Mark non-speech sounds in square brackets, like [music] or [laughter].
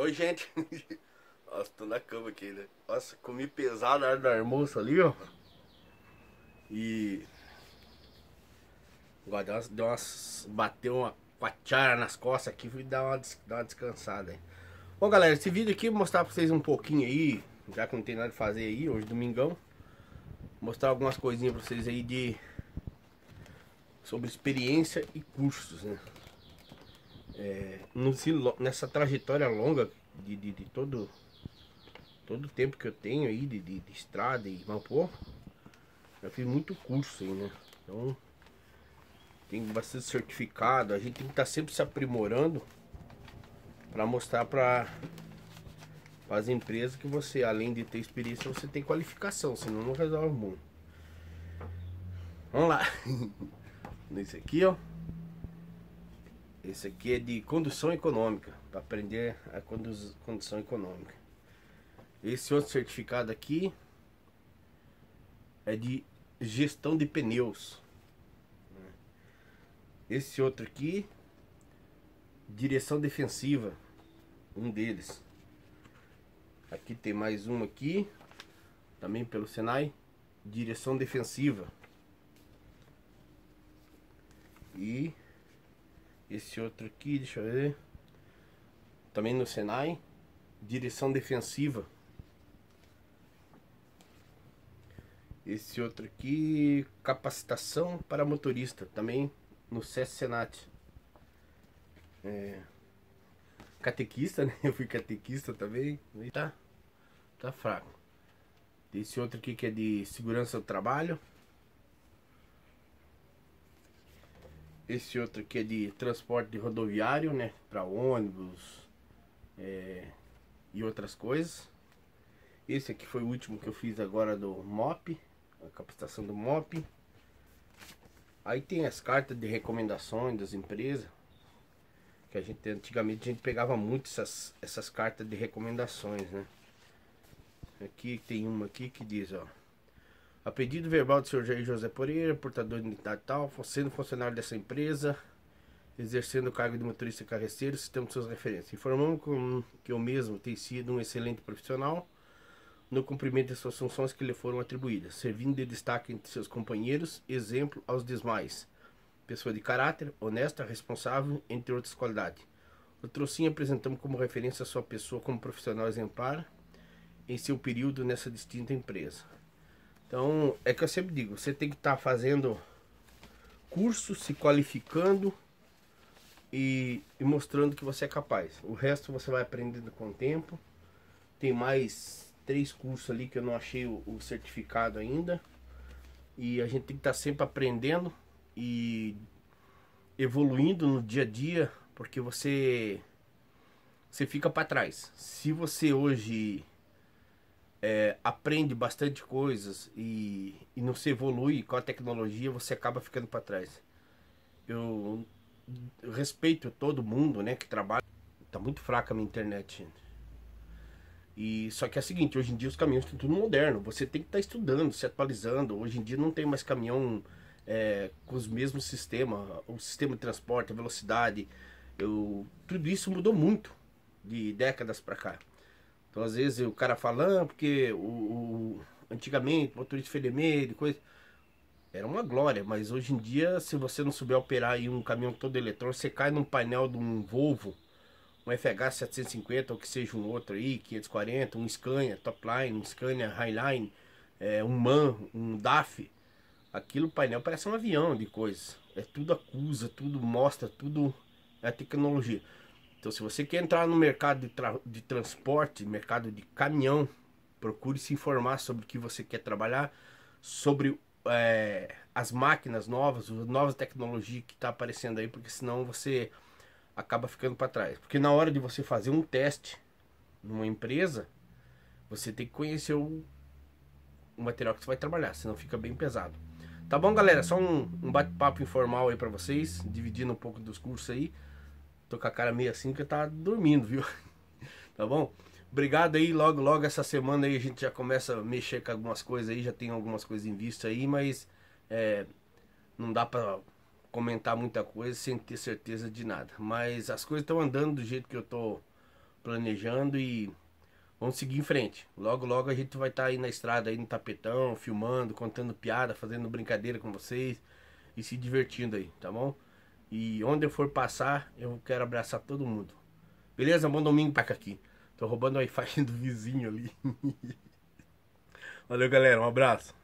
Oi, gente. Nossa, [laughs] tô na cama aqui, né? Nossa, comi pesado na hora do almoço ali, ó. E. Agora deu umas, deu umas. Bateu uma patiara nas costas aqui. Fui dar uma, dar uma descansada aí. Bom, galera, esse vídeo aqui eu vou mostrar pra vocês um pouquinho aí. Já que não tem nada de fazer aí, hoje domingão. Mostrar algumas coisinhas pra vocês aí de. Sobre experiência e custos, né? é, nessa trajetória longa de, de, de, todo todo o tempo que eu tenho aí de, de, de estrada e Malpô, eu fiz muito curso aí, né? Então tem bastante certificado, a gente tem que estar tá sempre se aprimorando para mostrar para as empresas que você, além de ter experiência, você tem qualificação, senão não resolve muito. Vamos lá. [laughs] Nesse aqui, ó. Esse aqui é de condução econômica, para aprender a conduz, condução econômica. Esse outro certificado aqui é de gestão de pneus. Né? Esse outro aqui, direção defensiva, um deles. Aqui tem mais um aqui, também pelo Senai, direção defensiva. E esse outro aqui, deixa eu ver. Também no Senai. Direção defensiva. Esse outro aqui, capacitação para motorista, também no SES Senat. É, catequista, [laughs] né? Eu fui catequista também. E tá, tá fraco. Esse outro aqui que é de segurança do trabalho. Esse outro aqui é de transporte de rodoviário, né? Para ônibus é, e outras coisas. Esse aqui foi o último que eu fiz agora do MOP, a capacitação do MOP. Aí tem as cartas de recomendações das empresas. Que a gente antigamente a gente pegava muito essas, essas cartas de recomendações, né? Aqui tem uma aqui que diz, ó. A pedido verbal do senhor Jair José Pereira, portador de unidade tal, sendo funcionário dessa empresa, exercendo o cargo de motorista carreceiro, citamos suas referências. Informamos que eu mesmo tem sido um excelente profissional no cumprimento de suas funções que lhe foram atribuídas, servindo de destaque entre seus companheiros, exemplo aos demais. Pessoa de caráter, honesta, responsável, entre outras qualidades. O Trocinho apresentamos como referência a sua pessoa como profissional exemplar em seu período nessa distinta empresa. Então, é que eu sempre digo, você tem que estar tá fazendo curso, se qualificando e, e, mostrando que você é capaz. O resto você vai aprendendo com o tempo. Tem mais três cursos ali que eu não achei o, o certificado ainda. E a gente tem que estar tá sempre aprendendo e evoluindo no dia a dia, porque você você fica para trás. Se você hoje é, aprende bastante coisas e, e não se evolui com a tecnologia, você acaba ficando para trás. Eu, respeito todo mundo né, que trabalha. Tá muito fraca a minha internet. E só que é o seguinte, hoje em dia os caminhões estão tudo moderno. Você tem que estar tá estudando, se atualizando. Hoje em dia não tem mais caminhão é, com os mesmos sistemas, o sistema de transporte, a velocidade. Eu, tudo isso mudou muito de décadas para cá. Então, às vezes, o cara falando, porque o, o antigamente, motorista fedemeiro e coisa, era uma glória, mas hoje em dia, se você não souber operar aí um caminhão todo eletrônico, você cai num painel de um Volvo, um FH 750 ou que seja um outro aí, 540, um Scania Topline, um Scania Highline, é, um MAN, um DAF, aquilo o painel parece um avião de coisa. É tudo acusa, tudo mostra, tudo é tecnologia. Então, se você quer entrar no mercado de, tra de transporte, mercado de caminhão, procure se informar sobre o que você quer trabalhar, sobre é, as máquinas novas, as novas tecnologias que está aparecendo aí, porque senão você acaba ficando para trás. Porque na hora de você fazer um teste numa empresa, você tem que conhecer o, o material que você vai trabalhar, senão fica bem pesado. Tá bom, galera? Só um, um bate-papo informal aí para vocês, dividindo um pouco dos cursos aí. Tô com a cara meio assim porque eu tá tava dormindo, viu? [laughs] tá bom? Obrigado aí, logo, logo essa semana aí a gente já começa a mexer com algumas coisas aí, já tem algumas coisas em vista aí, mas é, não dá para comentar muita coisa sem ter certeza de nada. Mas as coisas estão andando do jeito que eu tô planejando e vamos seguir em frente. Logo, logo a gente vai estar tá aí na estrada, aí no tapetão, filmando, contando piada, fazendo brincadeira com vocês e se divertindo aí, tá bom? E onde eu for passar, eu quero abraçar todo mundo. Beleza? Bom domingo, Pacaqui. Tô roubando a Wi-Fi [laughs] do vizinho ali. Valeu, galera. Um abraço.